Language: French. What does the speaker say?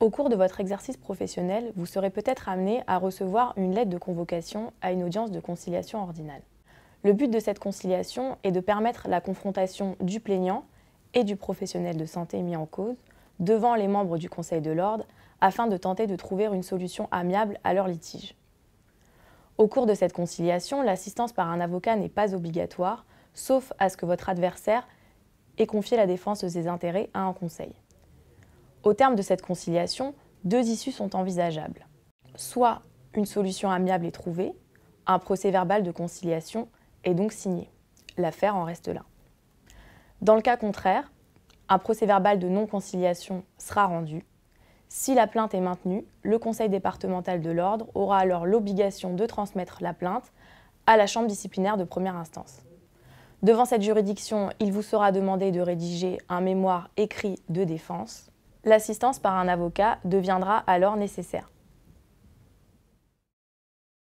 Au cours de votre exercice professionnel, vous serez peut-être amené à recevoir une lettre de convocation à une audience de conciliation ordinale. Le but de cette conciliation est de permettre la confrontation du plaignant et du professionnel de santé mis en cause devant les membres du Conseil de l'ordre afin de tenter de trouver une solution amiable à leur litige. Au cours de cette conciliation, l'assistance par un avocat n'est pas obligatoire, sauf à ce que votre adversaire ait confié la défense de ses intérêts à un conseil. Au terme de cette conciliation, deux issues sont envisageables. Soit une solution amiable est trouvée, un procès verbal de conciliation est donc signé. L'affaire en reste là. Dans le cas contraire, un procès verbal de non-conciliation sera rendu. Si la plainte est maintenue, le Conseil départemental de l'ordre aura alors l'obligation de transmettre la plainte à la Chambre disciplinaire de première instance. Devant cette juridiction, il vous sera demandé de rédiger un mémoire écrit de défense l'assistance par un avocat deviendra alors nécessaire.